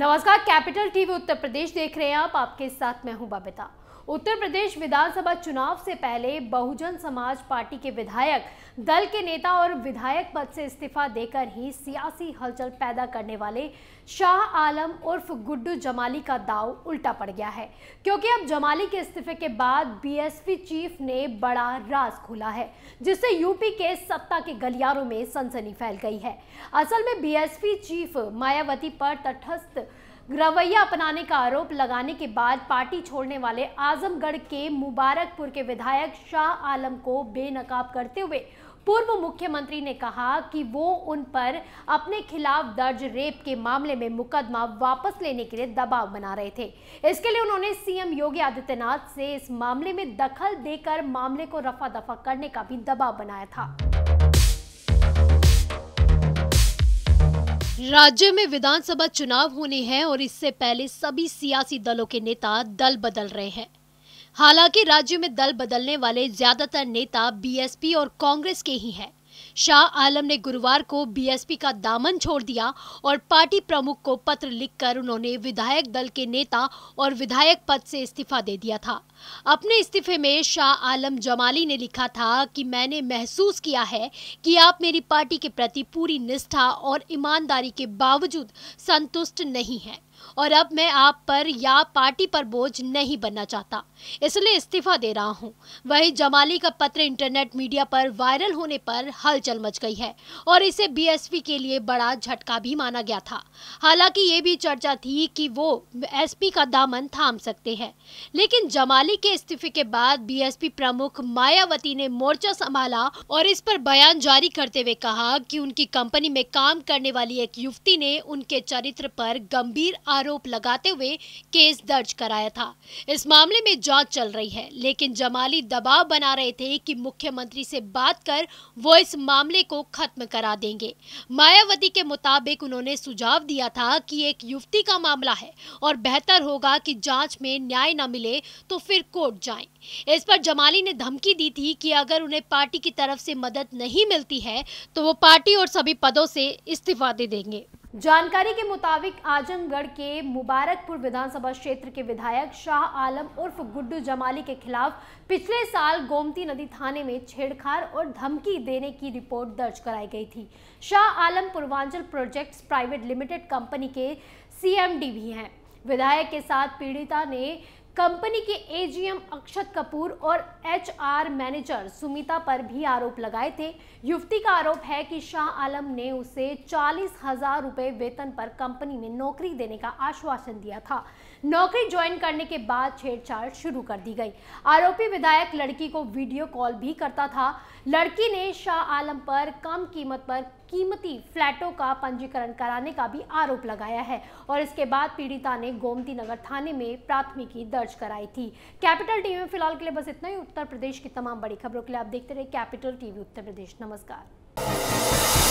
नमस्कार capital TV उत्तर प्रदेश देख रहे हैं आप आपके साथ मैं हूं बबिता उत्तर प्रदेश विधानसभा चुनाव से पहले बहुजन समाज पार्टी के विधायक दल के नेता और विधायक पद से इस्तीफा देकर ही सियासी हलचल पैदा करने वाले शाह आलम उर्फ गुड्डू जमाली का दाव उल्टा पड़ गया है क्योंकि अब जमाली के इस्तीफे के बाद बीएसपी चीफ ने बड़ा राज खोला है जिससे यूपी के सत्ता के गलियारों में सनसनी फैल गई है असल में बी चीफ मायावती पर तटस्थ रवैया अपनाने का आरोप लगाने के बाद पार्टी छोड़ने वाले आजमगढ़ के मुबारकपुर के विधायक शाह आलम को बेनकाब करते हुए पूर्व मुख्यमंत्री ने कहा कि वो उन पर अपने खिलाफ दर्ज रेप के मामले में मुकदमा वापस लेने के लिए दबाव बना रहे थे इसके लिए उन्होंने सीएम योगी आदित्यनाथ से इस मामले में दखल देकर मामले को रफा दफा करने का भी दबाव बनाया था राज्य में विधानसभा चुनाव होने हैं और इससे पहले सभी सियासी दलों के नेता दल बदल रहे हैं हालांकि राज्य में दल बदलने वाले ज्यादातर नेता बीएसपी और कांग्रेस के ही हैं शाह आलम ने गुरुवार को बीएसपी का दामन छोड़ दिया और पार्टी प्रमुख को पत्र लिखकर उन्होंने विधायक दल के नेता और विधायक पद से इस्तीफा दे दिया था अपने इस्तीफे में शाह आलम जमाली ने लिखा था कि मैंने महसूस किया है कि आप मेरी पार्टी के प्रति पूरी निष्ठा और ईमानदारी के बावजूद संतुष्ट नहीं हैं और अब मैं आप पर या पार्टी पर बोझ नहीं बनना चाहता इसलिए इस्तीफा दे रहा हूं वहीं जमाली का पत्र इंटरनेट मीडिया पर वायरल होने पर हलचल मच गई है और इसे बीएसपी के लिए बड़ा झटका भी माना गया था हालांकि ये भी चर्चा थी कि वो एसपी का दामन थाम सकते हैं लेकिन जमाली के इस्तीफे के बाद बीएसपी प्रमुख मायावती ने मोर्चा संभाला और इस पर बयान जारी करते हुए कहा कि उनकी कंपनी में काम करने वाली एक युवती ने उनके चरित्र पर गंभीर आरोप लगाते हुए केस दर्ज कराया था इस मामले में जांच चल रही है लेकिन जमाली दबाव बना रहे थे कि मुख्यमंत्री से बात कर वो इस मामले को खत्म करा देंगे मायावती के मुताबिक उन्होंने सुझाव दिया था कि एक युवती का मामला है और बेहतर होगा कि जांच में न्याय न मिले तो फिर कोर्ट जाए इस पर जमाली ने धमकी दी थी कि अगर उन्हें पार्टी की तरफ से मदद नहीं मिलती है तो वो पार्टी और सभी पदों से इस्तीफा दे देंगे जानकारी के मुताबिक आजमगढ़ के मुबारकपुर विधानसभा क्षेत्र के विधायक शाह आलम उर्फ गुड्डू जमाली के खिलाफ पिछले साल गोमती नदी थाने में छेड़खाड़ और धमकी देने की रिपोर्ट दर्ज कराई गई थी Shah Alam Purvanchal projects private limited company के सीएमडी भी हैं विधायक के साथ पीड़िता ने कंपनी के एजीएम अक्षत कपूर और एचआर मैनेजर सुमिता पर भी आरोप लगाए थे युवती का आरोप है कि शाह आलम ने उसे चालीस हजार रुपए वेतन पर कंपनी में नौकरी देने का आश्वासन दिया था नौकरी ज्वाइन करने के बाद छेड़छाड़ शुरू कर दी गई आरोपी विधायक लड़की को वीडियो कॉल भी करता था लड़की ने शाह आलम पर कम कीमत पर कीमती फ्लैटों का पंजीकरण कराने का भी आरोप लगाया है और इसके बाद पीड़िता ने गोमती नगर थाने में प्राथमिकी दर्ज कराई थी कैपिटल टीवी में फिलहाल के लिए बस इतना ही उत्तर प्रदेश की तमाम बड़ी खबरों के लिए आप देखते रहे कैपिटल टीवी उत्तर प्रदेश नमस्कार